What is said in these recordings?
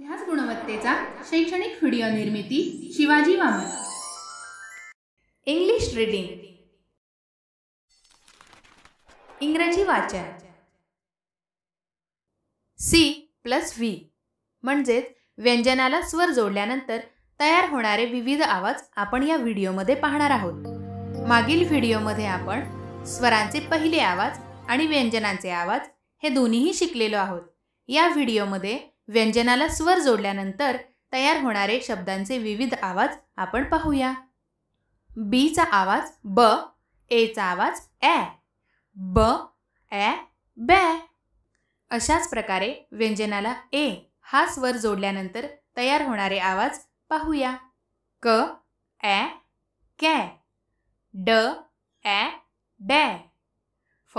ध्यास गुणवत्तेचा शैक्षणिक व्हिडिओ निर्मिती शिवाजी वामन इंग्लिश रीडिंग इंग्रजी वाचन सी प्लस व्ही म्हणजेच व्यंजनाला स्वर जोडल्यानंतर तयार होणारे विविध आवाज आपण या व्हिडिओमध्ये पाहणार आहोत मागील व्हिडिओमध्ये आपण स्वरांचे पहिले आवाज आणि व्यंजनांचे आवाज हे दोन्हीही शिकलेलो आहोत या व्हिडिओमध्ये व्यंजनाला स्वर जोडल्यानंतर तयार होणारे शब्दांचे विविध आवाज आपण पाहूया बीचा आवाज ब एचा आवाज ॲ ब ॲ बॅ अशाच प्रकारे व्यंजनाला ए हा स्वर जोडल्यानंतर तयार होणारे आवाज पाहूया क ॲ कॅ ड ॲ डॅ फ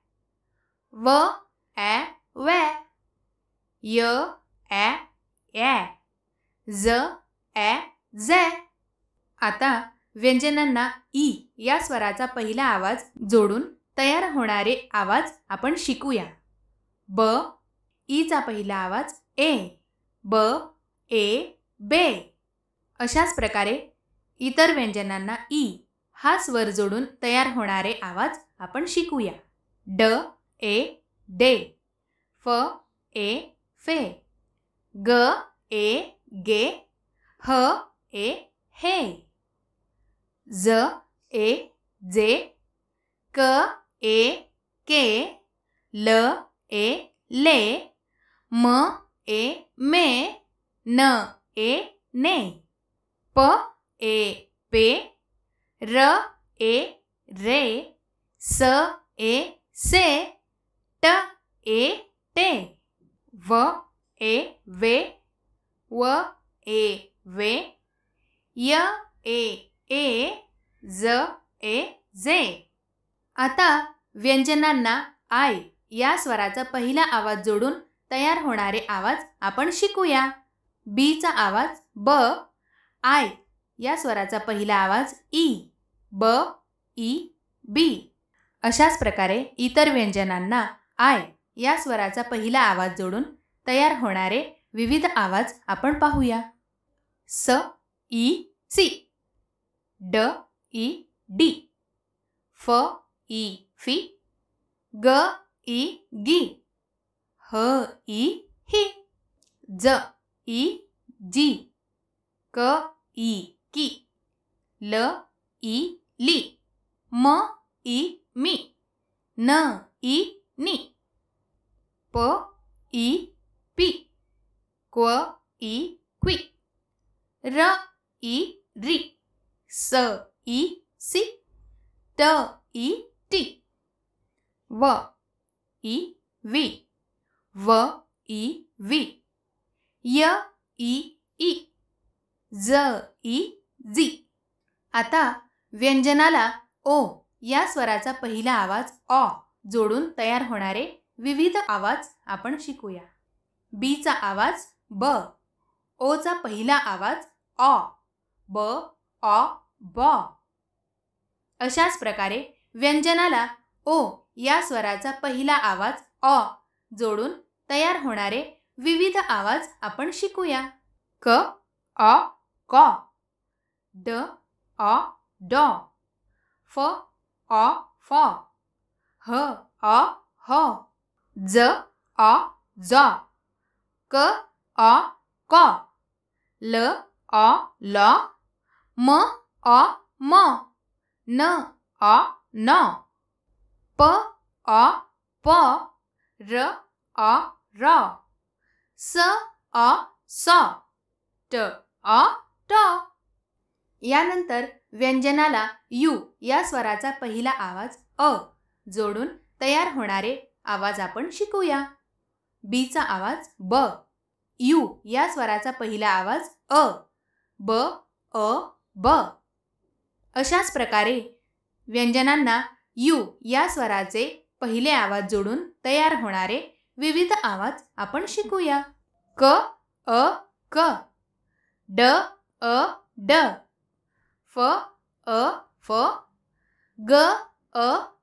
व ॲ व य ॲ ॲ ज ॲ झॅ आता व्यंजनांना ई या स्वराचा पहिला आवाज जोडून तयार होणारे आवाज आपण शिकूया ब ईचा पहिला आवाज ए ब ए बे अशाच प्रकारे इतर व्यंजनांना ई हा स्वर जोडून तयार होणारे आवाज आपण शिकूया ड ए डे फ ए फे ग ए गे ह ए हे ज ए जे क ए के ल ए ले म ए मे न ए ने प ए पे र ए रे स ए से ट ए टे व ए वे व ए वे य ए ए ज ए जे आता व्यंजनांना आय या स्वराचा पहिला आवाज जोडून तयार होणारे आवाज आपण शिकूया बीचा आवाज ब आय या स्वराचा पहिला आवाज ई ब ई बी अशाच प्रकारे इतर व्यंजनांना आय या स्वराचा पहिला आवाज जोडून तयार होणारे विविध आवाज आपण पाहूया स ई सी ड ई डी फ ई फी ग ई गी ह ई ही ज ई जी क ई की ल ई ली म ई मी न ई नी प ई पी क्व ई क्वी र ई री स ई सी ट ई टी व ई वी व ई वी य ई ई ज ई जी आता व्यंजनाला ओ या स्वराचा पहिला आवाज ऑ जोडून तयार होणारे विविध आवाज आपण शिकूया बीचा आवाज ब ओचा पहिला आवाज अ ब अ ब अशाच प्रकारे व्यंजनाला ओ या स्वराचा पहिला आवाज अ जोडून तयार होणारे विविध आवाज आपण शिकूया क अ क ड अ ड फ अ फ ह अ ह ज अ ज क अ क ल अ ल म अ म न अ न प अ प र अ र स अ स ट अ ट यानंतर व्यंजनाला यू या स्वराचा पहिला आवाज अ जोडून तयार होणारे आवाज आपण शिकूया बीचा आवाज ब यू या स्वराचा पहिला आवाज अ ब अ ब अशाच प्रकारे व्यंजनांना यू या स्वराचे पहिले आवाज जोडून तयार होणारे विविध आवाज आपण शिकूया क अ क ड अ ड फ अ फ ग अ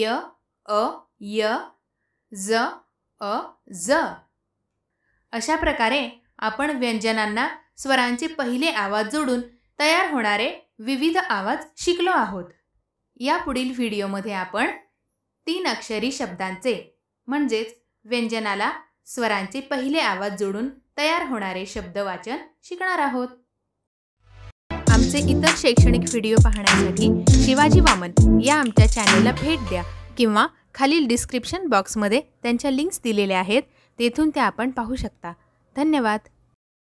य अ य ज अ ज अशा प्रकारे आपण व्यंजनांना स्वरांचे पहिले आवाज जोडून तयार होणारे विविध आवाज शिकलो आहोत या पुढील व्हिडिओमध्ये आपण तीन अक्षरी शब्दांचे म्हणजेच व्यंजनाला स्वरांचे पहिले आवाज जोडून तयार होणारे शब्दवाचन शिकणार आहोत असे इतर शैक्षणिक व्हिडिओ पाहण्यासाठी शिवाजी वामन या आमच्या चॅनलला भेट द्या किंवा खालील डिस्क्रिप्शन बॉक्समध्ये त्यांच्या लिंक्स दिलेल्या आहेत तेथून ते आपण पाहू शकता धन्यवाद